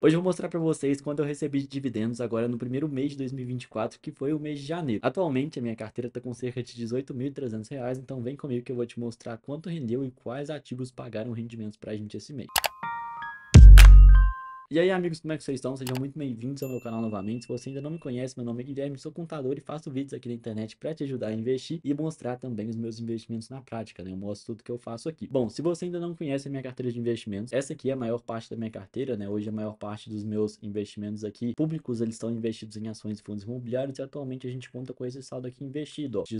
Hoje eu vou mostrar para vocês quanto eu recebi de dividendos agora no primeiro mês de 2024, que foi o mês de janeiro. Atualmente a minha carteira está com cerca de 18.300 reais, então vem comigo que eu vou te mostrar quanto rendeu e quais ativos pagaram rendimentos para a gente esse mês. E aí, amigos, como é que vocês estão? Sejam muito bem-vindos ao meu canal novamente. Se você ainda não me conhece, meu nome é Guilherme, sou contador e faço vídeos aqui na internet para te ajudar a investir e mostrar também os meus investimentos na prática, né? Eu mostro tudo que eu faço aqui. Bom, se você ainda não conhece a minha carteira de investimentos, essa aqui é a maior parte da minha carteira, né? Hoje a maior parte dos meus investimentos aqui públicos, eles estão investidos em ações e fundos imobiliários e atualmente a gente conta com esse saldo aqui investido, ó, R$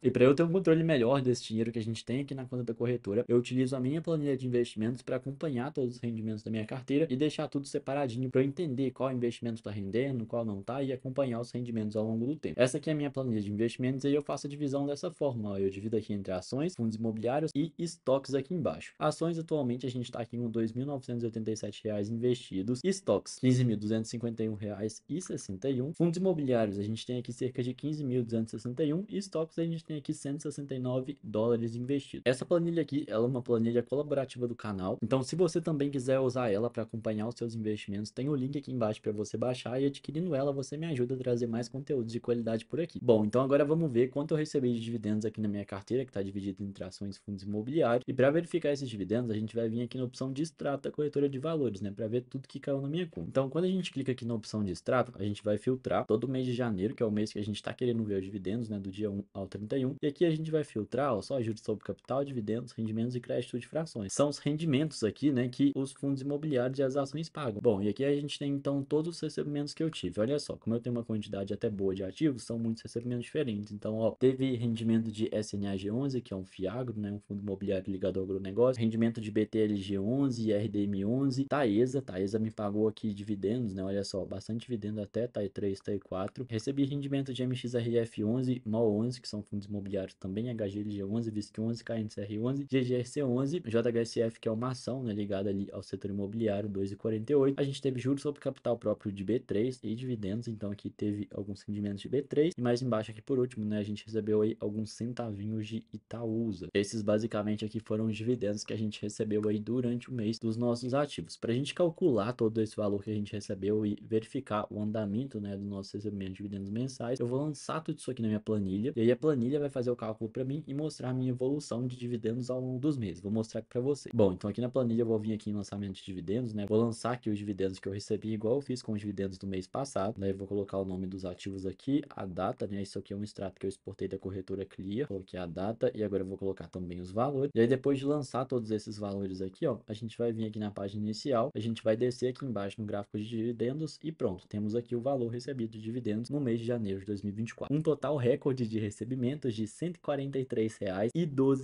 E para eu ter um controle melhor desse dinheiro que a gente tem aqui na conta da corretora, eu utilizo a minha planilha de investimentos para acompanhar acompanhar todos os rendimentos da minha carteira e deixar tudo separadinho para eu entender qual investimento está rendendo, qual não está e acompanhar os rendimentos ao longo do tempo. Essa aqui é a minha planilha de investimentos e aí eu faço a divisão dessa forma. Eu divido aqui entre ações, fundos imobiliários e estoques aqui embaixo. Ações atualmente a gente está aqui com R$ 2.987 investidos, estoques R$ 15.251,61, fundos imobiliários a gente tem aqui cerca de 15.261 e estoques a gente tem aqui 169 dólares investidos. Essa planilha aqui, ela é uma planilha colaborativa do canal, então se você também quiser usar ela para acompanhar os seus investimentos, tem o link aqui embaixo para você baixar e adquirindo ela você me ajuda a trazer mais conteúdo de qualidade por aqui. Bom, então agora vamos ver quanto eu recebi de dividendos aqui na minha carteira, que está dividida entre ações e fundos imobiliários. E para verificar esses dividendos, a gente vai vir aqui na opção de extrato da corretora de valores, né, para ver tudo que caiu na minha conta. Então, quando a gente clica aqui na opção de extrato, a gente vai filtrar todo mês de janeiro, que é o mês que a gente está querendo ver os dividendos, né, do dia 1 ao 31. E aqui a gente vai filtrar ó, só juros sobre capital, dividendos, rendimentos e crédito de frações. São os rendimentos aqui aqui, né, que os fundos imobiliários e as ações pagam. Bom, e aqui a gente tem então todos os recebimentos que eu tive. Olha só, como eu tenho uma quantidade até boa de ativos, são muitos recebimentos diferentes. Então, ó, teve rendimento de SNAG11, que é um FIAGRO, né, um fundo imobiliário ligado ao agronegócio, rendimento de BTLG11, RDM11, Taesa, Taesa me pagou aqui dividendos, né, olha só, bastante dividendo até TAE3, TAE4. Recebi rendimento de MXRF11, MOL11, que são fundos imobiliários também, HGLG11, VISC11, KNCR11, GGRC11, JHSF, que é uma ação, né, né, ligada ali ao setor imobiliário, 2,48. A gente teve juros sobre capital próprio de B3 e dividendos, então aqui teve alguns rendimentos de B3. E mais embaixo aqui por último, né, a gente recebeu aí alguns centavinhos de Itaúsa. Esses basicamente aqui foram os dividendos que a gente recebeu aí durante o mês dos nossos ativos. Para a gente calcular todo esse valor que a gente recebeu e verificar o andamento, né, do nosso recebimento de dividendos mensais, eu vou lançar tudo isso aqui na minha planilha. E aí a planilha vai fazer o cálculo para mim e mostrar a minha evolução de dividendos ao longo dos meses. Vou mostrar aqui para você. Bom, então aqui na planilha eu vou vir aqui em lançamento de dividendos, né? Vou lançar aqui os dividendos que eu recebi, igual eu fiz com os dividendos do mês passado, daí né? Eu vou colocar o nome dos ativos aqui, a data, né? Isso aqui é um extrato que eu exportei da corretora Clear, coloquei a data e agora eu vou colocar também os valores. E aí depois de lançar todos esses valores aqui, ó, a gente vai vir aqui na página inicial, a gente vai descer aqui embaixo no gráfico de dividendos e pronto, temos aqui o valor recebido de dividendos no mês de janeiro de 2024. Um total recorde de recebimentos de R$ 143,12.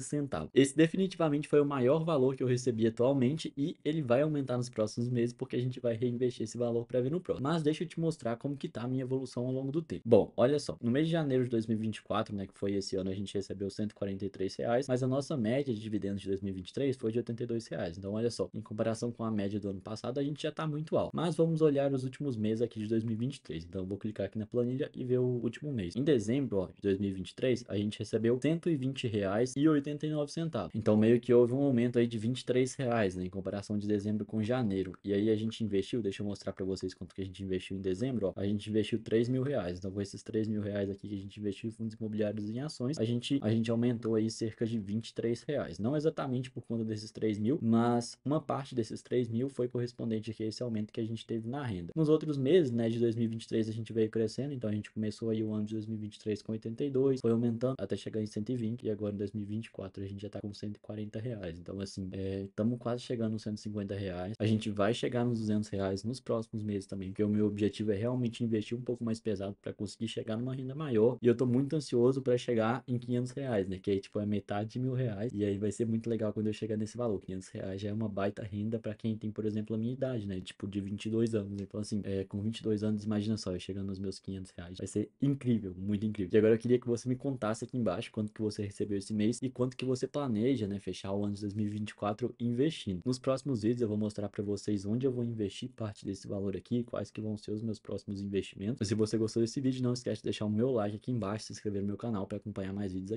Esse definitivamente foi o maior valor que eu recebi atualmente e ele vai aumentar nos próximos meses porque a gente vai reinvestir esse valor para vir no próximo. Mas deixa eu te mostrar como que tá a minha evolução ao longo do tempo. Bom, olha só, no mês de janeiro de 2024, né, que foi esse ano, a gente recebeu 143 reais, mas a nossa média de dividendos de 2023 foi de 82 reais. Então, olha só, em comparação com a média do ano passado, a gente já está muito alto. Mas vamos olhar os últimos meses aqui de 2023. Então, eu vou clicar aqui na planilha e ver o último mês. Em dezembro ó, de 2023, a gente recebeu 120 reais e 89 centavos. Então, meio que houve um aumento aí de 23 reais né, em comparação de dezembro com janeiro. E aí a gente investiu, deixa eu mostrar para vocês quanto que a gente investiu em dezembro, ó, a gente investiu 3 mil reais. Então com esses 3 mil reais aqui que a gente investiu em fundos imobiliários em ações, a gente, a gente aumentou aí cerca de 23 reais. Não exatamente por conta desses 3 mil, mas uma parte desses 3 mil foi correspondente aqui a esse aumento que a gente teve na renda. Nos outros meses, né, de 2023 a gente veio crescendo, então a gente começou aí o ano de 2023 com 82, foi aumentando até chegar em 120 e agora em 2024 a gente já tá com 140 reais. Então assim, estamos é, quase quase chegando nos 150 reais. A gente vai chegar nos 200 reais nos próximos meses também, porque o meu objetivo é realmente investir um pouco mais pesado para conseguir chegar numa renda maior. E eu tô muito ansioso para chegar em 500 reais, né? Que aí, tipo, é metade de mil reais. E aí vai ser muito legal quando eu chegar nesse valor. 500 reais já é uma baita renda para quem tem, por exemplo, a minha idade, né? Tipo, de 22 anos. Então, assim, é, com 22 anos, imagina só, eu chegando nos meus 500 reais. Vai ser incrível, muito incrível. E agora eu queria que você me contasse aqui embaixo quanto que você recebeu esse mês e quanto que você planeja, né? Fechar o ano de 2024 investindo investindo. Nos próximos vídeos eu vou mostrar para vocês onde eu vou investir parte desse valor aqui, quais que vão ser os meus próximos investimentos. Se você gostou desse vídeo, não esquece de deixar o meu like aqui embaixo, se inscrever no meu canal para acompanhar mais vídeos aqui.